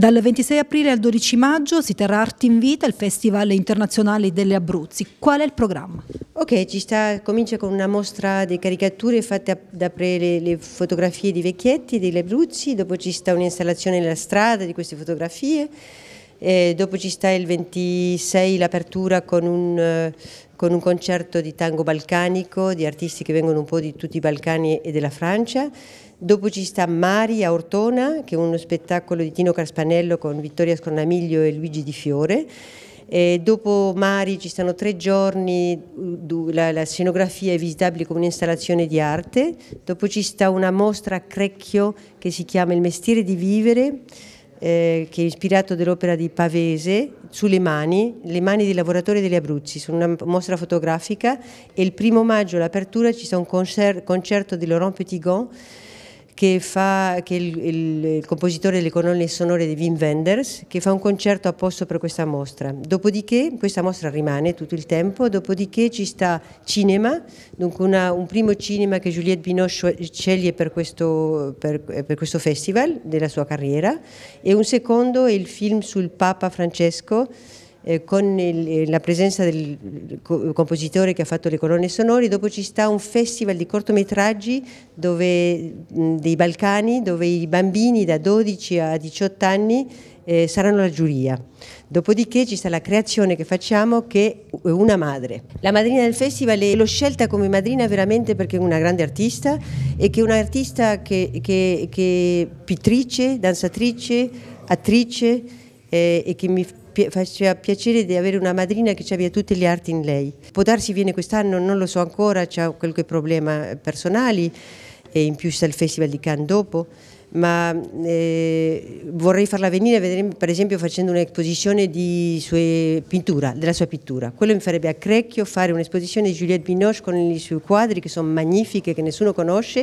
Dal 26 aprile al 12 maggio si terrà Arti in Vita, il Festival Internazionale delle Abruzzi. Qual è il programma? Ok, sta, comincia con una mostra di caricature fatte d'après le, le, fotografie di vecchietti degli Abruzzi, dopo ci sta un'installazione nella strada di queste fotografie, e dopo ci sta il 26 l'apertura con un, eh, con un concerto di tango balcanico, di artisti che vengono un po' di tutti i Balcani e della Francia. Dopo ci sta Mari a Ortona, che è uno spettacolo di Tino Carspinello con Vittoria Scornamiglio e Luigi Di Fiore. E dopo Mari ci stanno tre giorni, la, la scenografia è visitabile come un'installazione di arte. Dopo ci sta una mostra a Crecchio che si chiama Il mestiere di vivere eh, che è ispirato dall'opera di Pavese, sulle mani, le mani dei lavoratori degli Abruzzi, su una mostra fotografica e il primo maggio l'apertura, ci sarà un concerto di Laurent Petitgon che, fa, che il, il, il, compositore delle colonne sonore di Wim Wenders, che fa un concerto apposto per questa mostra. Dopodiché, questa mostra rimane tutto il tempo, dopodiché ci sta cinema, dunque una, un primo cinema che Juliette Binoche sceglie per questo, per, eh, per questo, festival della sua carriera, e un secondo è il film sul Papa Francesco, eh, con il, eh, la presenza del compositore che ha fatto le colonne sonore, dopo ci sta un festival di cortometraggi dove, mh, dei Balcani dove i bambini da 12 a 18 anni eh, saranno la giuria. Dopodiché ci sta la creazione che facciamo che è una madre. La madrina del festival l'ho scelta come madrina veramente perché è una grande artista e che è un'artista che, che, che pittrice, danzatrice, attrice eh, e che mi faceva piacere di avere una madrina che aveva tutte le arti in lei. Può darsi viene quest'anno, non lo so ancora, c'è qualche problema personale e in più c'è il Festival di Cannes dopo, ma eh, vorrei farla venire vedremo, per esempio facendo un'esposizione della sua pittura. Quello mi farebbe a Crecchio fare un'esposizione di Juliette Binoche con i suoi quadri che sono magnifiche, che nessuno conosce